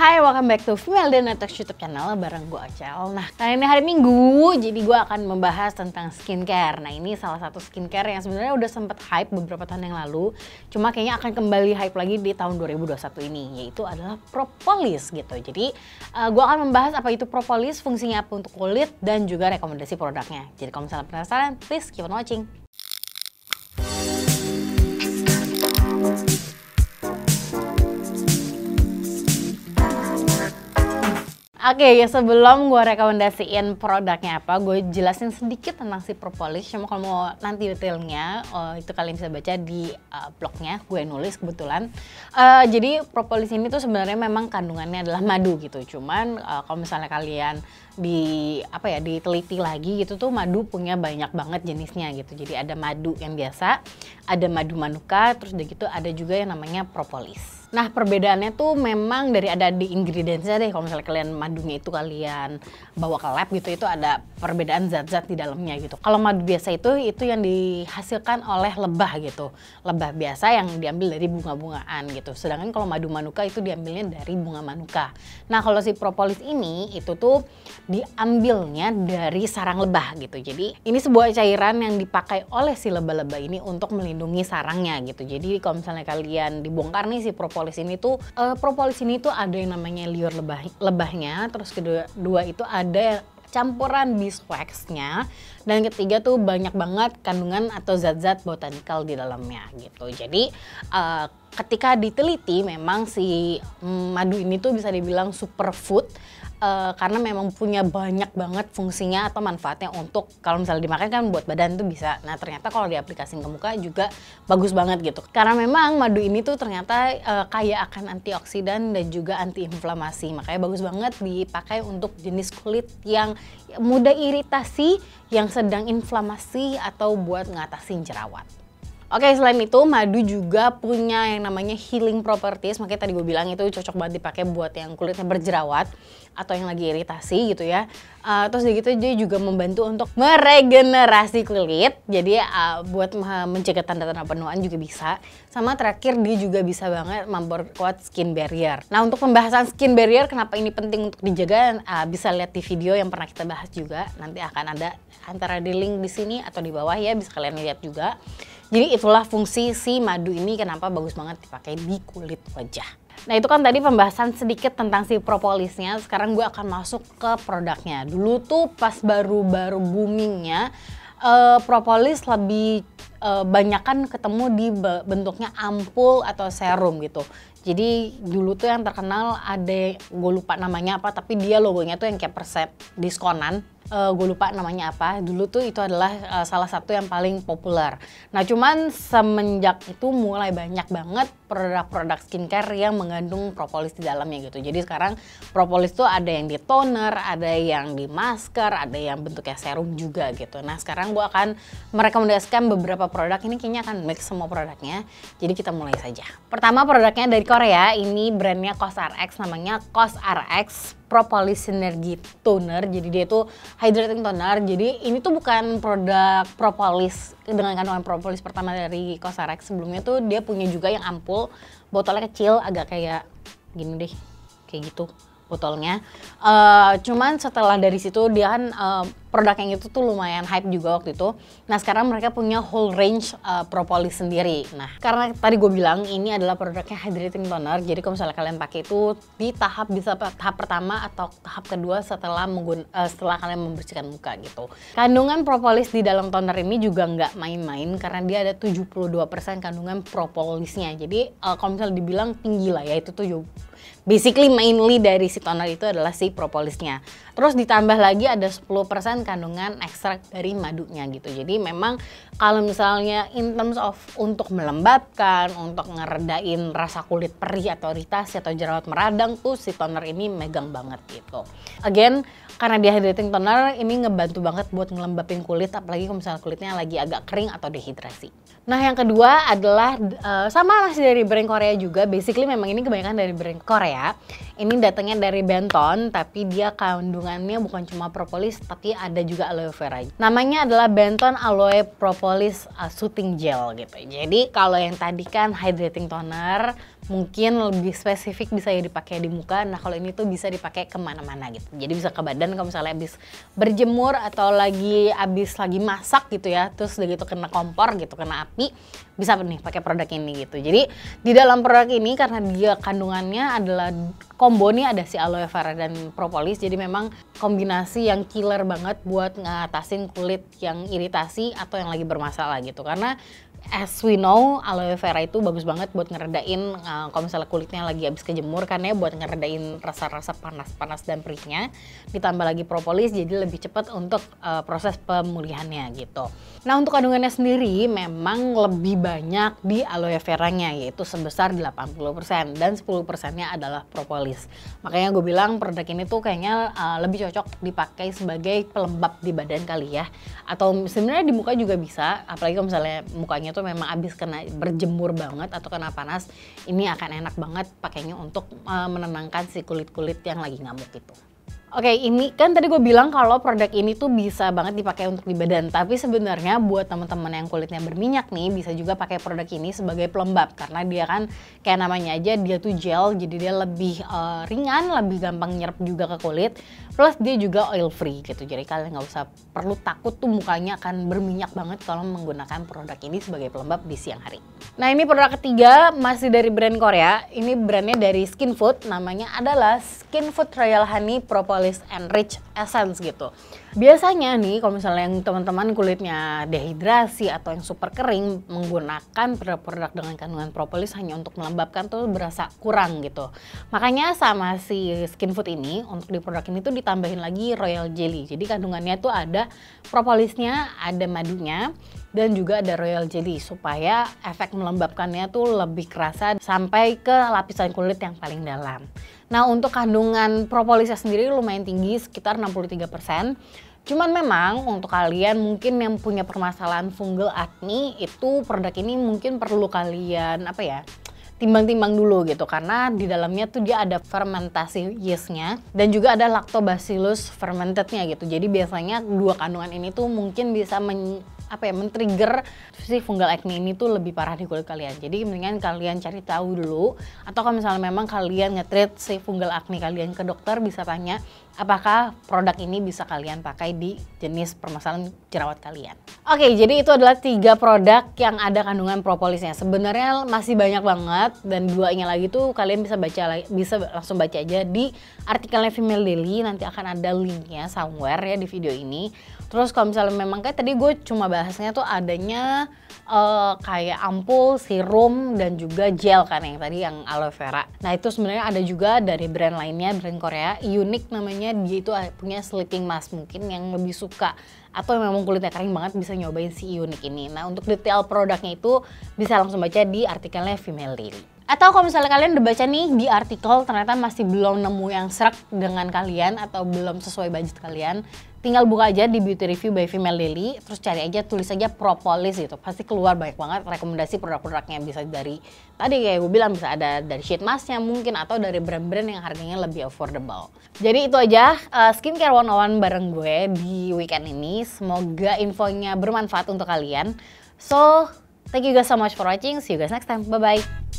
Hai, welcome back to Female dan Detox YouTube channel bareng gue Acel. Nah, kali ini hari Minggu, jadi gue akan membahas tentang skincare. Nah, ini salah satu skincare yang sebenarnya udah sempet hype beberapa tahun yang lalu, cuma kayaknya akan kembali hype lagi di tahun 2021 ini, yaitu adalah propolis gitu. Jadi, uh, eh, gue akan membahas apa itu propolis, fungsinya apa untuk kulit, dan juga rekomendasi produknya. Jadi, kalau misalnya penasaran, please keep on watching. Oke, okay, ya, sebelum gue rekomendasiin produknya apa, gue jelasin sedikit tentang si Propolis. Cuma kalau mau nanti detailnya, uh, itu kalian bisa baca di uh, blognya. Gue nulis kebetulan. Uh, jadi Propolis ini tuh sebenarnya memang kandungannya adalah madu gitu. Cuman uh, kalau misalnya kalian di apa ya diteliti lagi gitu tuh madu punya banyak banget jenisnya gitu jadi ada madu yang biasa ada madu manuka terus udah gitu ada juga yang namanya propolis nah perbedaannya tuh memang dari ada di ingredientsnya deh kalau misalnya kalian madunya itu kalian bawa ke lab gitu itu ada perbedaan zat-zat di dalamnya gitu kalau madu biasa itu itu yang dihasilkan oleh lebah gitu lebah biasa yang diambil dari bunga-bungaan gitu sedangkan kalau madu manuka itu diambilnya dari bunga manuka nah kalau si propolis ini itu tuh diambilnya dari sarang lebah gitu. Jadi ini sebuah cairan yang dipakai oleh si lebah-lebah ini untuk melindungi sarangnya gitu. Jadi kalau misalnya kalian dibongkar nih si propolis ini tuh uh, propolis ini tuh ada yang namanya liur lebah lebahnya, terus kedua dua itu ada campuran beeswaxnya dan ketiga tuh banyak banget kandungan atau zat-zat botanikal di dalamnya gitu jadi uh, ketika diteliti memang si mm, madu ini tuh bisa dibilang superfood uh, karena memang punya banyak banget fungsinya atau manfaatnya untuk kalau misalnya dimakan kan buat badan tuh bisa. Nah ternyata kalau diaplikasikan ke muka juga bagus banget gitu. Karena memang madu ini tuh ternyata uh, kaya akan antioksidan dan juga antiinflamasi. Makanya bagus banget dipakai untuk jenis kulit yang mudah iritasi, yang sedang inflamasi atau buat ngatasin jerawat. Oke, selain itu madu juga punya yang namanya healing properties. Makanya tadi gue bilang itu cocok banget dipakai buat yang kulitnya berjerawat atau yang lagi iritasi gitu ya. Uh, terus gitu dia juga membantu untuk meregenerasi kulit. Jadi uh, buat mencegah tanda-tanda penuaan juga bisa. Sama terakhir dia juga bisa banget memperkuat skin barrier. Nah, untuk pembahasan skin barrier kenapa ini penting untuk dijaga uh, bisa lihat di video yang pernah kita bahas juga. Nanti akan ada antara di link di sini atau di bawah ya bisa kalian lihat juga. Jadi itulah fungsi si madu ini kenapa bagus banget dipakai di kulit wajah. Nah itu kan tadi pembahasan sedikit tentang si propolisnya, sekarang gue akan masuk ke produknya. Dulu tuh pas baru-baru boomingnya, uh, propolis lebih uh, eh, banyak kan ketemu di bentuknya ampul atau serum gitu. Jadi dulu tuh yang terkenal ada, gue lupa namanya apa, tapi dia logonya tuh yang kayak persep diskonan uh, eh, gue lupa namanya apa dulu tuh itu adalah uh, salah satu yang paling populer nah cuman semenjak itu mulai banyak banget produk-produk skincare yang mengandung propolis di dalamnya gitu jadi sekarang propolis tuh ada yang di toner ada yang di masker ada yang bentuknya serum juga gitu nah sekarang gue akan merekomendasikan beberapa produk ini kayaknya akan mix semua produknya jadi kita mulai saja pertama produknya dari Korea ini brandnya Cosrx namanya Cosrx propolis sinergi toner. Jadi dia itu hydrating toner. Jadi ini tuh bukan produk propolis dengan kandungan propolis pertama dari Cosrx. Sebelumnya tuh dia punya juga yang ampul, botolnya kecil agak kayak gini deh. Kayak gitu botolnya. Uh, cuman setelah dari situ dia kan uh, produk yang itu tuh lumayan hype juga waktu itu. Nah sekarang mereka punya whole range uh, propolis sendiri. Nah karena tadi gue bilang ini adalah produknya hydrating toner, jadi kalau misalnya kalian pakai itu di tahap bisa tahap pertama atau tahap kedua setelah menggun, uh, setelah kalian membersihkan muka gitu. Kandungan propolis di dalam toner ini juga nggak main-main karena dia ada 72% kandungan propolisnya. Jadi uh, kalau misalnya dibilang tinggi lah ya itu tuh basically mainly dari si toner itu adalah si propolisnya. Terus ditambah lagi ada 10% kandungan ekstrak dari madunya gitu. Jadi memang kalau misalnya in terms of untuk melembabkan, untuk ngeredain rasa kulit perih atau iritasi atau jerawat meradang tuh si toner ini megang banget gitu. Again, karena hydrating toner ini ngebantu banget buat ngelembapin kulit apalagi kalau misalnya kulitnya lagi agak kering atau dehidrasi. Nah yang kedua adalah uh, sama masih dari brand Korea juga, basically memang ini kebanyakan dari brand Korea. Ini datangnya dari Benton, tapi dia kandungannya bukan cuma propolis, tapi ada juga aloe vera. Namanya adalah Benton Aloe Propolis uh, Soothing Gel gitu. Jadi kalau yang tadi kan hydrating toner, mungkin lebih spesifik bisa ya dipakai di muka. Nah kalau ini tuh bisa dipakai kemana-mana gitu. Jadi bisa ke badan kalau misalnya habis berjemur atau lagi habis lagi masak gitu ya. Terus udah gitu kena kompor gitu, kena api. Bisa nih pakai produk ini gitu. Jadi di dalam produk ini karena dia kandungannya adalah combo nih ada si aloe vera dan propolis. Jadi memang kombinasi yang killer banget buat ngatasin kulit yang iritasi atau yang lagi bermasalah gitu. Karena as we know aloe vera itu bagus banget buat ngeredain uh, kalau misalnya kulitnya lagi habis kejemur kan ya? buat ngeredain rasa-rasa panas-panas dan perihnya ditambah lagi propolis jadi lebih cepat untuk uh, proses pemulihannya gitu. Nah, untuk kandungannya sendiri memang lebih banyak di aloe veranya yaitu sebesar 80% dan 10%-nya adalah propolis. Makanya gue bilang produk ini tuh kayaknya uh, lebih cocok dipakai sebagai pelembab di badan kali ya atau sebenarnya di muka juga bisa apalagi kalau misalnya mukanya itu tuh memang abis kena berjemur banget atau kena panas ini akan enak banget pakainya untuk eh, menenangkan si kulit-kulit yang lagi ngamuk itu Oke, okay, ini kan tadi gue bilang kalau produk ini tuh bisa banget dipakai untuk di badan, tapi sebenarnya buat teman-teman yang kulitnya berminyak nih bisa juga pakai produk ini sebagai pelembab karena dia kan kayak namanya aja dia tuh gel, jadi dia lebih uh, ringan, lebih gampang nyerap juga ke kulit. Plus dia juga oil free gitu, jadi kalian nggak usah perlu takut tuh mukanya akan berminyak banget kalau menggunakan produk ini sebagai pelembab di siang hari. Nah ini produk ketiga masih dari brand Korea, ini brandnya dari Skin Food, namanya adalah Skin Food Royal Honey Propolis and Rich Essence gitu. Biasanya nih kalau misalnya yang teman-teman kulitnya dehidrasi atau yang super kering menggunakan produk-produk dengan kandungan propolis hanya untuk melembabkan tuh berasa kurang gitu. Makanya sama si Skin Food ini untuk di produk ini tuh ditambahin lagi Royal Jelly. Jadi kandungannya tuh ada propolisnya, ada madunya, dan juga ada royal jelly supaya efek melembabkannya tuh lebih kerasa sampai ke lapisan kulit yang paling dalam. Nah, untuk kandungan propolisnya sendiri lumayan tinggi, sekitar 63%. Cuman memang untuk kalian mungkin yang punya permasalahan fungal acne itu produk ini mungkin perlu kalian apa ya? timbang-timbang dulu gitu karena di dalamnya tuh dia ada fermentasi yeastnya dan juga ada lactobacillus fermentednya gitu jadi biasanya dua kandungan ini tuh mungkin bisa apa ya men-trigger si fungal acne ini tuh lebih parah di kulit kalian. Jadi mendingan kalian cari tahu dulu atau kalau misalnya memang kalian nge-treat si fungal acne kalian ke dokter bisa tanya apakah produk ini bisa kalian pakai di jenis permasalahan jerawat kalian. Oke, jadi itu adalah tiga produk yang ada kandungan propolisnya. Sebenarnya masih banyak banget dan dua duanya lagi tuh kalian bisa baca bisa langsung baca aja di artikelnya Female Daily nanti akan ada linknya somewhere ya di video ini Terus kalau misalnya memang kayak tadi gue cuma bahasnya tuh adanya uh, kayak ampul, serum dan juga gel kan yang tadi yang aloe vera. Nah itu sebenarnya ada juga dari brand lainnya brand Korea, unik namanya dia itu punya sleeping mask mungkin yang lebih suka atau memang kulitnya kering banget bisa nyobain si unik ini. Nah untuk detail produknya itu bisa langsung baca di artikelnya Female Daily. Atau kalau misalnya kalian udah baca nih di artikel ternyata masih belum nemu yang serak dengan kalian atau belum sesuai budget kalian, tinggal buka aja di beauty review by female daily terus cari aja tulis aja propolis gitu pasti keluar banyak banget rekomendasi produk-produknya bisa dari tadi kayak gue bilang bisa ada dari sheet masknya mungkin atau dari brand-brand yang harganya lebih affordable jadi itu aja uh, skincare one on bareng gue di weekend ini semoga infonya bermanfaat untuk kalian so thank you guys so much for watching see you guys next time bye bye